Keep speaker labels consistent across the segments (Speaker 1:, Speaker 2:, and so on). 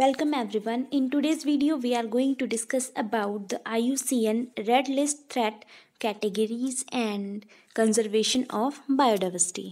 Speaker 1: Welcome everyone in today's video we are going to discuss about the I U C N red list threat categories and conservation of biodiversity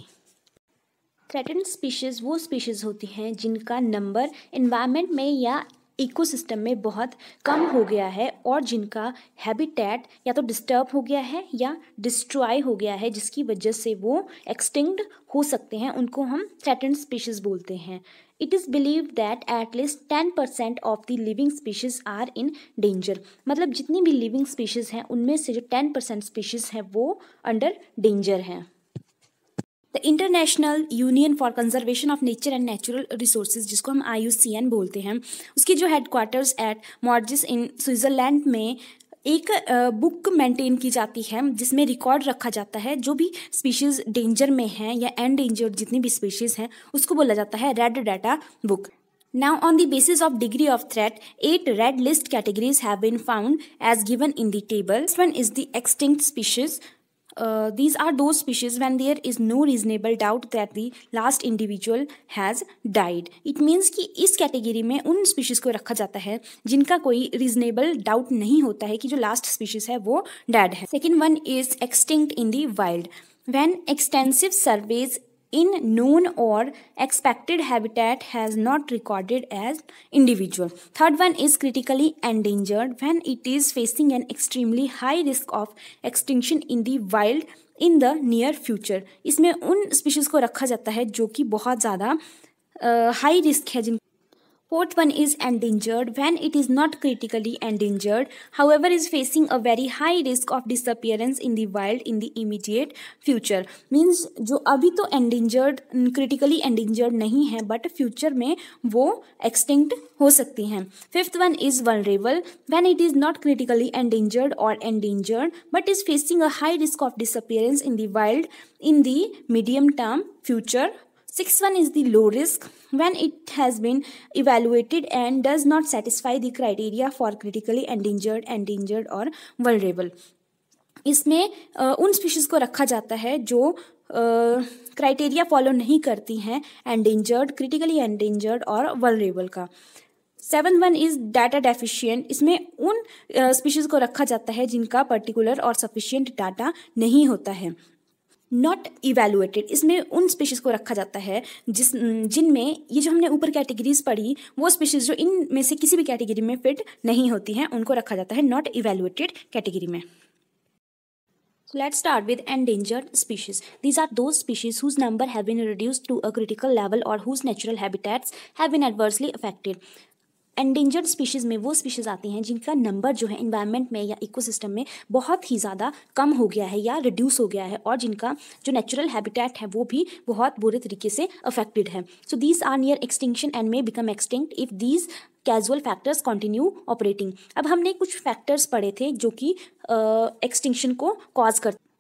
Speaker 1: threaten species वो species होती हैं जिनका number environment में या ecosystem में बहुत कम हो गया है और जिनका हैबिटेट या तो डिस्टर्ब हो गया है या डिस्ट्रॉय हो गया है जिसकी वजह से वो एक्सटिंक्ट हो सकते हैं उनको हम थ्रेटन स्पीशीज़ बोलते हैं it is believe that at least ten percent of the living species are in danger मतलब जितनी भी लिविंग स्पीशीज़ हैं उनमें से जो टेन परसेंट स्पीशीज़ हैं वो अंडर डेंजर हैं the international union for conservation of nature and natural resources जिसको हम आई बोलते हैं उसकी जो headquarters at Morges in Switzerland में एक बुक मेंटेन की जाती है जिसमें रिकॉर्ड रखा जाता है जो भी स्पीशीज डेंजर में है या एंडेंजर्ड जितनी भी स्पीशीज हैं उसको बोला जाता है red data book now on the basis of degree of threat at red list categories have been found as given in the table one is the extinct species Uh, these are those species when there is no reasonable doubt that the last individual has died. It means ki is category mein un species ko rakha jata hai jinka koi reasonable doubt nahi hota hai ki jo last species hai wo dead hai second one is extinct in the wild when extensive surveys in known और expected habitat has not recorded as individual third one is critically endangered when it is facing an extremely high risk of extinction in the wild in the near future इसमें उन species को रखा जाता है जो कि बहुत ज़्यादा हाई रिस्क है जिन Fourth one is endangered when it is not critically endangered, however, is facing a very high risk of disappearance in the wild in the immediate future. Means जो अभी तो endangered critically endangered नहीं है but future में वो extinct हो सकती हैं. Fifth one is vulnerable when it is not critically endangered or endangered but is facing a high risk of disappearance in the wild in the medium term future six one is the low risk when it has been evaluated and does not satisfy the criteria for critically endangered endangered और vulnerable इसमें उन species को रखा जाता है जो criteria follow नहीं करती हैं एंडेंजर्ड क्रिटिकली एंडेंजर्ड और वलरेबल का seven one is data deficient इसमें उन स्पीशीज को रखा जाता है जिनका पर्टिकुलर और सफिशियंट डाटा नहीं होता है नॉट इवेलुएटेड इसमें उन स्पीशीज़ को रखा जाता है जिस जिनमें ये जो हमने ऊपर कैटेगरीज पढ़ी वो स्पीशीज़ जो इन में से किसी भी कैटेगरी में फिट नहीं होती हैं उनको रखा जाता है नॉट इवेलुएटेड कैटेगरी में So let's start with endangered species. These are those species whose number have been reduced to a critical level or whose natural habitats have been adversely affected. Endangered species में वो species आती हैं जिनका number जो है environment में या ecosystem में बहुत ही ज़्यादा कम हो गया है या रिड्यूस हो गया है और जिनका जो नेचुरल हैबिटेट है वो भी बहुत बुरे तरीके से अफेक्टेड है so these are near extinction and may become extinct if these casual factors continue operating अब हमने कुछ फैक्टर्स पढ़े थे जो कि एक्सटिंक्शन को कॉज करते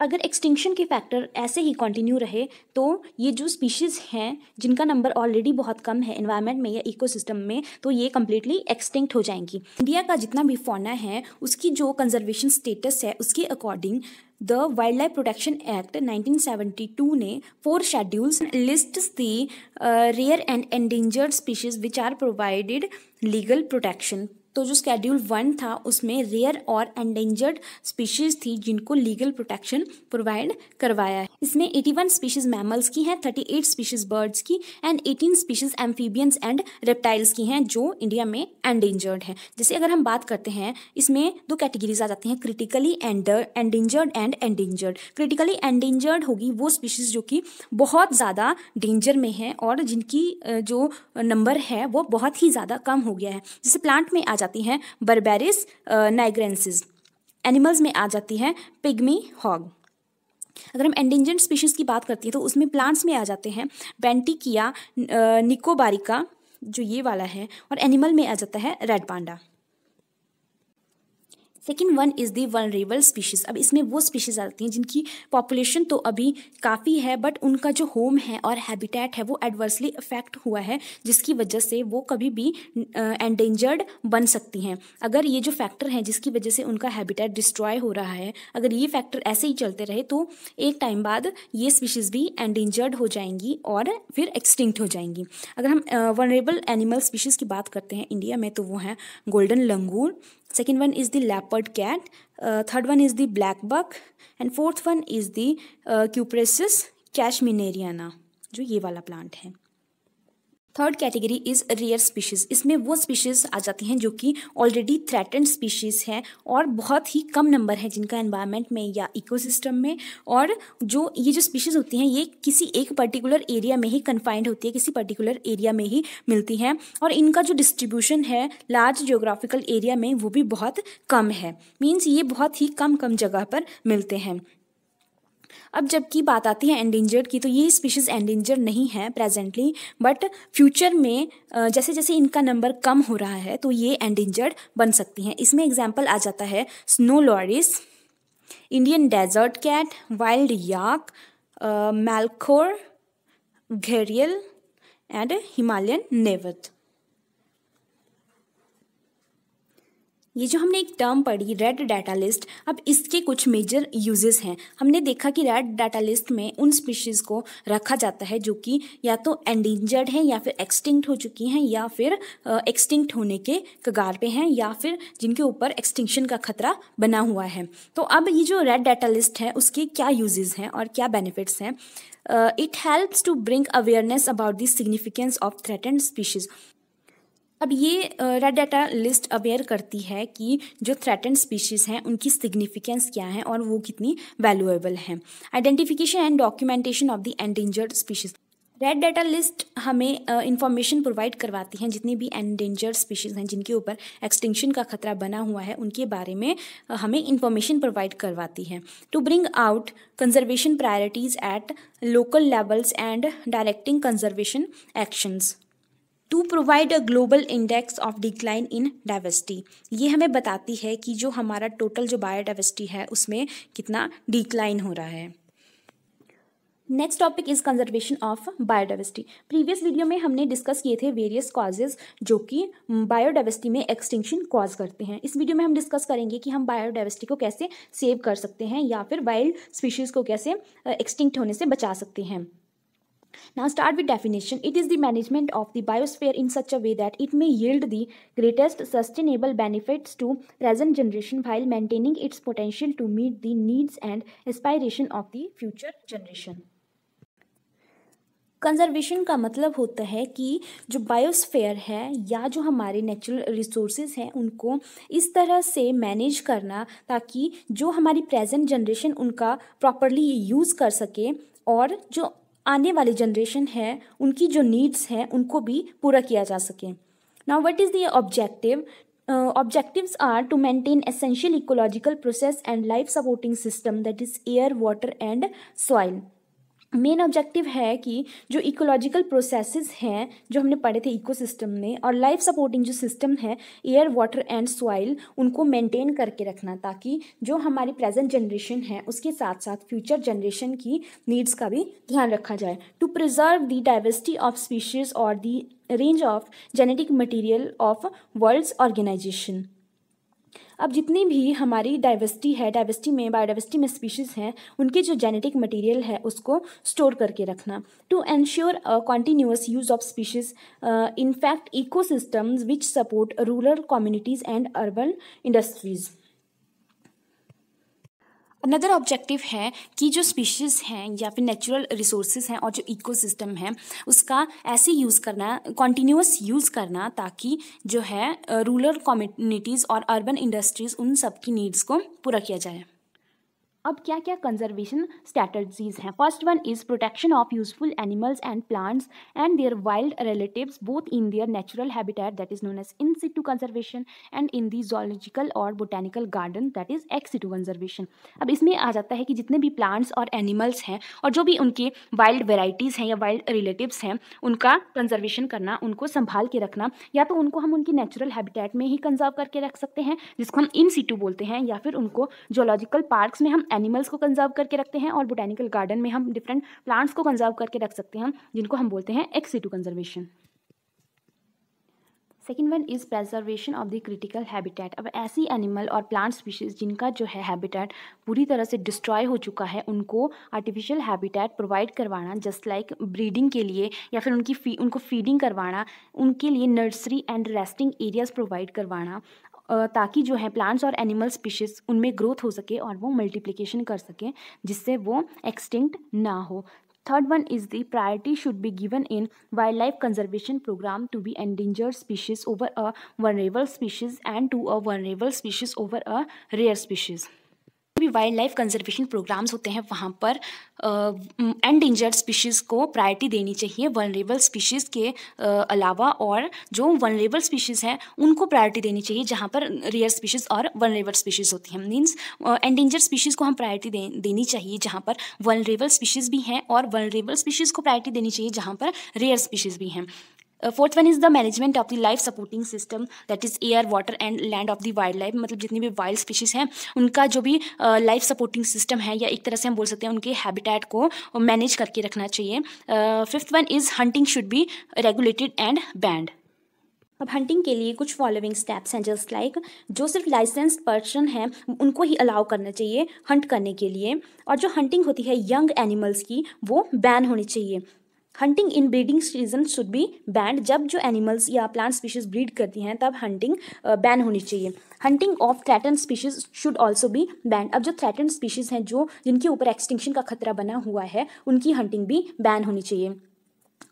Speaker 1: अगर एक्सटिंक्शन के फैक्टर ऐसे ही कंटिन्यू रहे तो ये जो स्पीशीज़ हैं जिनका नंबर ऑलरेडी बहुत कम है इन्वायरमेंट में या इकोसिस्टम में तो ये कम्प्लीटली एक्सटिंक्ट हो जाएंगी इंडिया का जितना भी फोना है उसकी जो कंजर्वेशन स्टेटस है उसके according the wild life protection act 1972 ने four schedules list the rare and endangered species which are provided legal protection तो जो स्केड्यूल वन था उसमें रेयर और एंडेंजर्ड स्पीशीज़ थी जिनको लीगल प्रोटेक्शन प्रोवाइड करवाया है इसमें 81 स्पीशीज़ मैमल्स की हैं 38 स्पीशीज़ बर्ड्स की and 18 species amphibians and reptiles की हैं जो इंडिया में एंडेंजर्ड हैं जैसे अगर हम बात करते हैं इसमें दो कैटेगरीज आ जाती हैं critically endangered and endangered critically endangered होगी वो स्पीशीज़ जो कि बहुत ज़्यादा डेंजर में है और जिनकी जो नंबर है वो बहुत ही ज़्यादा कम हो गया है जैसे प्लांट में आ जाती हैं बर्बेरिस नाइग्रेंसिस एनिमल्स में आ जाती हैं पिग्मी हॉग अगर हम एंडेंजर्ड स्पीशीज़ की बात करते हैं तो उसमें प्लांट्स में आ जाते हैं बेंटिकिया निकोबारिका uh, जो ये वाला है और एनिमल में आ जाता है red panda second one is the vulnerable species अब इसमें वो स्पीशीज़ आती हैं जिनकी पॉपुलेशन तो अभी काफ़ी है बट उनका जो होम है और हैबिटेट है वो एडवर्सली अफेक्ट हुआ है जिसकी वजह से वो कभी भी एंडेंजर्ड बन सकती हैं अगर ये जो फैक्टर हैं जिसकी वजह से उनका हैबिटेट डिस्ट्रॉय हो रहा है अगर ये फैक्टर ऐसे ही चलते रहे तो एक टाइम बाद ये स्पीशीज़ भी एंडेंजर्ड हो जाएंगी और फिर एक्सटिंक्ट हो जाएंगी अगर हम वनरेबल एनिमल स्पीशीज़ की बात करते हैं इंडिया में तो वो हैं golden langur second one is the lap leopard cat third one is the black buck and fourth one is the Cupressus cashmeriana जो ये वाला प्लांट है third category is rare species इसमें वो स्पीशीज़ आ जाती हैं जो कि ऑलरेडी थ्रेटेंड स्पीशीज़ हैं और बहुत ही कम नंबर है जिनका एनवायरनमेंट में या इकोसिस्टम में और जो ये जो स्पीशीज़ होती हैं ये किसी एक पर्टिकुलर एरिया में ही कन्फाइंड होती है किसी पर्टिकुलर एरिया में ही मिलती हैं और इनका जो डिस्ट्रीब्यूशन है लार्ज जोग्राफिकल एरिया में वो भी बहुत कम है मीन्स ये बहुत ही कम कम जगह पर मिलते हैं अब जबकि बात आती है एंडेंजर्ड की तो ये स्पीशीज़ एंडेंजर नहीं है प्रेजेंटली बट फ्यूचर में जैसे जैसे इनका नंबर कम हो रहा है तो ये एंडेंजर्ड बन सकती हैं इसमें एग्जाम्पल आ जाता है snow loris Indian desert cat wild yak markhor gharial and Himalayan newt ये जो हमने एक टर्म पढ़ी रेड डाटा लिस्ट अब इसके कुछ मेजर यूजेस हैं हमने देखा कि रेड डाटा लिस्ट में उन स्पीशीज़ को रखा जाता है जो कि या तो एंडेंजर्ड हैं या फिर एक्सटिंक्ट हो चुकी हैं या फिर एक्सटिंक्ट होने के कगार पे हैं या फिर जिनके ऊपर एक्सटिंक्शन का खतरा बना हुआ है तो अब ये जो रेड डाटा लिस्ट है उसके क्या यूजेज़ हैं और क्या बेनिफिट्स हैं it helps to bring awareness about the significance of threatened species अब ये रेड डाटा लिस्ट अवेयर करती है कि जो थ्रेटन स्पीशीज़ हैं उनकी सिग्निफिकेंस क्या है और वो कितनी वैल्यूएबल हैं identification and documentation of the endangered species red data list हमें इंफॉर्मेशन uh, प्रोवाइड करवाती हैं जितनी भी एंडेंजर्ड स्पीशीज़ हैं जिनके ऊपर एक्सटिंक्शन का खतरा बना हुआ है उनके बारे में uh, हमें इंफॉर्मेशन प्रोवाइड करवाती है to bring out conservation priorities at local levels and directing conservation actions to provide a global index of decline in diversity ये हमें बताती है कि जो हमारा टोटल जो बायोडाइवर्सिटी है उसमें कितना डिक्लाइन हो रहा है next topic is conservation of biodiversity previous video में हमने डिस्कस किए थे वेरियस कॉजेज़ जो कि बायोडाइवर्सिटी में एक्सटिंक्शन कॉज करते हैं इस वीडियो में हम डिस्कस करेंगे कि हम बायोडाइवर्सिटी को कैसे सेव कर सकते हैं या फिर वाइल्ड स्पीशीज़ को कैसे एक्सटिंक्ट होने से बचा सकते हैं Now start with definition. It is the management of the biosphere in such a way that it may yield the greatest sustainable benefits to present generation while maintaining its potential to meet the needs and aspiration of the future generation. Conservation का मतलब होता है कि जो biosphere है या जो हमारे नेचुरल रिसोर्सेज हैं उनको इस तरह से मैनेज करना ताकि जो हमारी प्रेजेंट जनरेशन उनका प्रॉपरली यूज़ कर सके और जो आने वाली जनरेशन है उनकी जो नीड्स हैं उनको भी पूरा किया जा सके now what is the objective objective are to maintain essential ecological process and life supporting system that is air water and soil main objective है कि जो इकोलॉजिकल प्रोसेसेस हैं जो हमने पढ़े थे इकोसिस्टम में और लाइफ सपोर्टिंग जो सिस्टम है एयर वाटर एंड सॉइल उनको मेंटेन करके रखना ताकि जो हमारी प्रेजेंट जनरेशन है उसके साथ साथ फ्यूचर जनरेशन की नीड्स का भी ध्यान रखा जाए to preserve the diversity of species और the range of genetic material of world's organisation अब जितनी भी हमारी डाइवर्सिटी है डाइवर्सिटी में बायोडाइवर्सिटी में स्पीशीज़ हैं उनके जो जेनेटिक मटेरियल है उसको स्टोर करके रखना to ensure continuous use of species in fact ecosystems which support rural communities and urban industries another objective है कि जो स्पीशीज़ हैं या फिर नेचुरल रिसोर्सेज हैं और जो इकोसिस्टम है उसका ऐसे यूज़ करना कॉन्टीन्यूस यूज़ करना ताकि जो है रूरल कम्युनिटीज़ और अर्बन इंडस्ट्रीज़ उन सब की नीड्स को पूरा किया जाए अब क्या क्या कंजर्वेशन स्ट्रैटर्जीज़ हैं first one is protection of useful animals and plants and their wild relatives both in their natural habitat that is known as in situ conservation and in the zoological और botanical garden that is ex situ conservation अब इसमें आ जाता है कि जितने भी plants और animals हैं और जो भी उनके वाइल्ड वेराइटीज़ हैं या वाइल्ड रिलेटिव्स हैं उनका कंजर्वेशन करना उनको संभाल के रखना या तो उनको हम उनकी नेचुरल हैबिटेट में ही कंजर्व करके रख सकते हैं जिसको हम इन सिटू बोलते हैं या फिर उनको जोलॉजिकल पार्कस में हम एनिमल्स को कंजर्व करके रखते हैं और बोटेनिकल गार्डन में हम डिफरेंट प्लांट्स को कंजर्व करके रख सकते हैं जिनको हम बोलते हैं ex situ conservation second one is preservation of the critical habitat अब ऐसी एनिमल और प्लांट स्पीशीज़ जिनका जो है हैबिटेट पूरी तरह से डिस्ट्रॉय हो चुका है उनको आर्टिफिशियल हैबिटेट प्रोवाइड करवाना जस्ट लाइक ब्रीडिंग के लिए या फिर उनकी फी उनको फीडिंग करवाना उनके लिए nursery and resting areas provide करवाना ताकि जो है प्लांट्स और एनिमल स्पीशीज उनमें ग्रोथ हो सके और वो मल्टीप्लीकेशन कर सकें जिससे वो एक्सटिंक्ट ना हो third one is the priority should be given in wild life conservation program to be endanger species over a vulnerable species and to a vulnerable species over a rare species भी wild life conservation programs होते हैं वहाँ पर endangered species को priority देनी चाहिए vulnerable species के आ, अलावा और जो वनरेबल स्पीशीज़ हैं उनको प्रायोरिटी देनी चाहिए जहाँ पर रेयर स्पीशीज़ और वनरेबल स्पीशीज़ होती हैं मीन्स एंडेंजर्ड स्पीशीज़ को हम प्रायोरिटी दे, देनी चाहिए जहाँ पर वनरेबल स्पीशीज़ भी हैं और वनरेबल स्पीशीज़ को प्रायोरिटी देनी चाहिए जहाँ पर रेयर स्पीशीज़ भी हैं fourth one is the management of the life supporting system that is air water and land of the wild life मतलब जितनी भी वाइल्ड स्पीशीज हैं उनका जो भी लाइफ सपोर्टिंग सिस्टम है या एक तरह से हम बोल सकते हैं उनके हैबिटेट को मैनेज करके रखना चाहिए fifth one is hunting should be regulated and banned अब हंटिंग के लिए कुछ फॉलोइंग स्टेप्स हैं जस्ट लाइक जो सिर्फ लाइसेंस्ड पर्सन हैं उनको ही अलाउ करना चाहिए हंट करने के लिए और जो हंटिंग होती है यंग एनिमल्स की वो बैन होनी चाहिए hunting in breeding season should be banned जब जो एनिमल्स या प्लांट स्पीशीज ब्रीड करती हैं तब हंटिंग बैन होनी चाहिए hunting of threaten species should also भी बैंड अब जो थ्रेटन स्पीशीज हैं जो जिनके ऊपर एक्सटिंक्शन का खतरा बना हुआ है उनकी हंटिंग भी बैन होनी चाहिए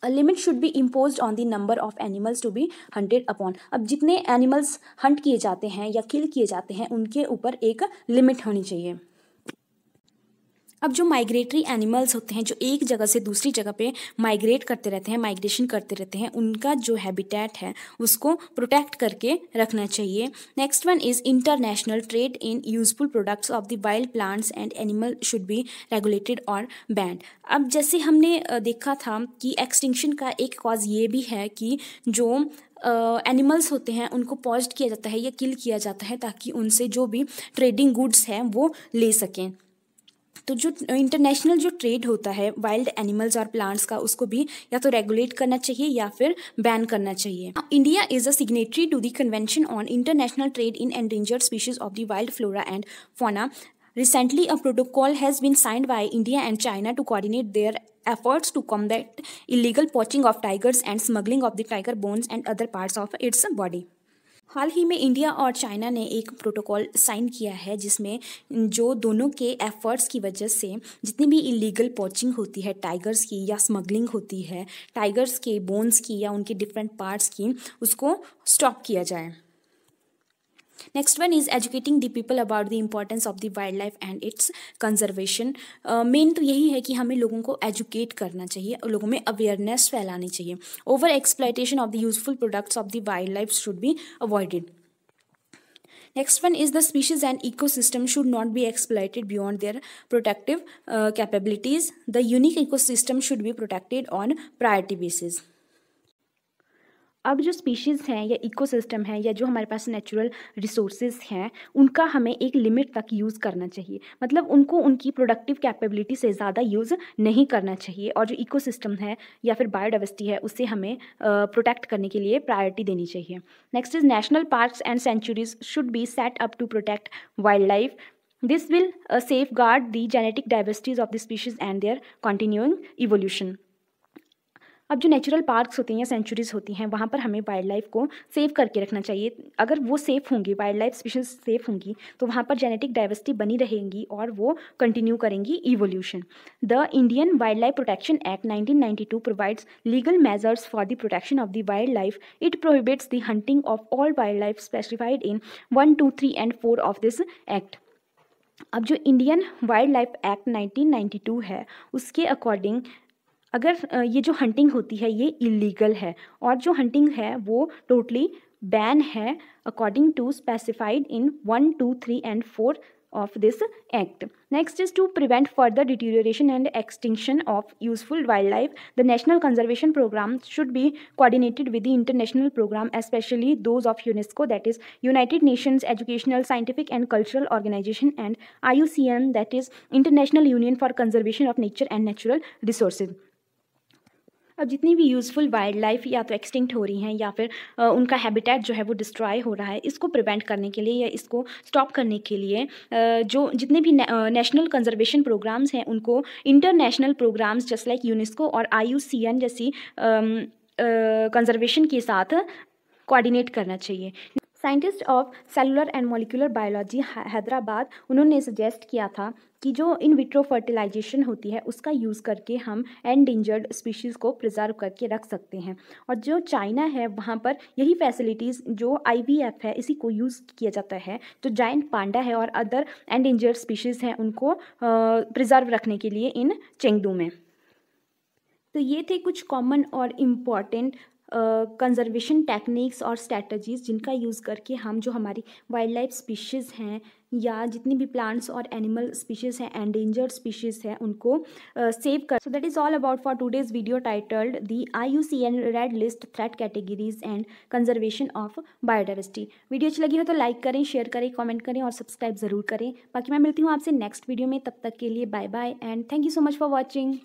Speaker 1: a limit should be impose on the number of animals to be hunted upon अब जितने एनिमल्स हंट किए जाते हैं या किल किए जाते हैं उनके ऊपर एक लिमिट होनी चाहिए अब जो माइग्रेटरी एनिमल्स होते हैं जो एक जगह से दूसरी जगह पे माइग्रेट करते रहते हैं माइग्रेशन करते रहते हैं उनका जो हैबिटेट है उसको प्रोटेक्ट करके रखना चाहिए next one is international trade in useful products of the wild plants and animal should be regulated और बैंड अब जैसे हमने देखा था कि एक्सटिंक्शन का एक कॉज ये भी है कि जो एनिमल्स uh, होते हैं उनको पॉज किया जाता है या किल किया जाता है ताकि उनसे जो भी ट्रेडिंग गुड्स हैं वो ले सकें तो जो इंटरनेशनल जो ट्रेड होता है वाइल्ड एनिमल्स और प्लांट्स का उसको भी या तो रेगुलेट करना चाहिए या फिर बैन करना चाहिए India is a signatory to the convention on international trade in endangered species of the wild flora and fauna recently a protocol has been signed by India and China to coordinate their efforts to come that illegal poaching of tigers and smuggling of the tiger bones and other parts of its body हाल ही में India और China ने एक protocol sign किया है जिसमें जो दोनों के एफर्ट्स की वजह से जितनी भी इलीगल पॉचिंग होती है टाइगर्स की या स्मगलिंग होती है टाइगर्स के बोन्स की या उनके डिफरेंट पार्ट्स की उसको स्टॉप किया जाए next one is educating the people about the importance of the wild life and its conservation main तो यही है कि हमें लोगों को एजुकेट करना चाहिए और लोगों में अवेयरनेस फैलानी चाहिए over exploitation of the useful products of the wild life should be avoided next one is the species and eco system should not be exploited beyond their protective capabilities the unique eco system should be protected on priority basis अब जो species हैं या ecosystem है या जो हमारे पास natural resources हैं उनका हमें एक लिमिट तक यूज़ करना चाहिए मतलब उनको उनकी प्रोडक्टिव कैपेबिलिटी से ज़्यादा यूज़ नहीं करना चाहिए और जो इकोसिस्टम है या फिर बायोडाइवर्सिटी है उसे हमें प्रोटेक्ट करने के लिए प्रायोरिटी देनी चाहिए next is national parks and sanctuaries should be set up to protect wild life this will safeguard the genetic diversities of the species and their continuing evolution अब जो नेचुरल पार्क्स होती हैं या centuries होती हैं वहाँ पर हमें वाइल्ड लाइफ को सेव करके रखना चाहिए अगर वो सेफ़ होंगी वाइल्ड लाइफ स्पीशीज सेफ़ होंगी तो वहाँ पर जेनेटिक डाइवर्सिटी बनी रहेंगी और वो कंटिन्यू करेंगी evolution the Indian wild life protection act to provides legal measures for the protection of the wild life it prohibits the hunting of all wild life specified in one two three and four of this act अब जो Indian wild life act 1992 है उसके according अगर ये जो hunting होती है ये इलीगल है और जो हंटिंग है वो टोटली बैन है according to specified in one two three and four of this act next is to prevent further deterioration and extinction of useful wild life the national conservation program should be coordinated with the international program especially those of UNESCO that is United Nations educational scientific and cultural organisation and I U C that is international union for conservation of nature and natural resources अब जितनी भी useful wild life या तो extinct हो रही हैं या फिर आ, उनका हैबिटेट जो है वो डिस्ट्रॉय हो रहा है इसको प्रिवेंट करने के लिए या इसको स्टॉप करने के लिए आ, जो जितने भी ने, नेशनल कंजर्वेशन प्रोग्राम्स हैं उनको international programs just like UNESCO और आई जैसी कंजर्वेशन के साथ कोऑर्डिनेट करना चाहिए scientist of cellular and molecular biology Hyderabad उन्होंने सजेस्ट किया था कि जो इन विट्रो फर्टिलाइजेशन होती है उसका यूज़ करके हम एंडेंजर्ड स्पीशीज़ को प्रिजर्व करके रख सकते हैं और जो चाइना है वहाँ पर यही फैसिलिटीज़ जो आईवीएफ है इसी को यूज़ किया जाता है जो जाइंट पांडा है और अदर एंडेंजर्ड स्पीशीज़ हैं उनको प्रिजर्व रखने के लिए इन चेंगदू में तो ये थे कुछ कॉमन और इम्पॉर्टेंट कंजर्वेशन टेक्निक्स और स्ट्रेटजीज जिनका यूज़ करके हम जो हमारी वाइल्ड लाइफ स्पीशीज़ हैं या जितनी भी प्लांट्स और एनिमल स्पीशीज़ हैं एंडेंजर स्पीशीज़ हैं उनको सेव uh, कर so that is all about for today's video titled the I U C N red list threat categories and conservation of biodiversity video अच्छी लगी हो तो लाइक करें शेयर करें कॉमेंट करें और सब्सक्राइब ज़रूर करें बाकी मैं मिलती हूँ आपसे नेक्स्ट वीडियो में तब तक के लिए bye bye and thank you so much for watching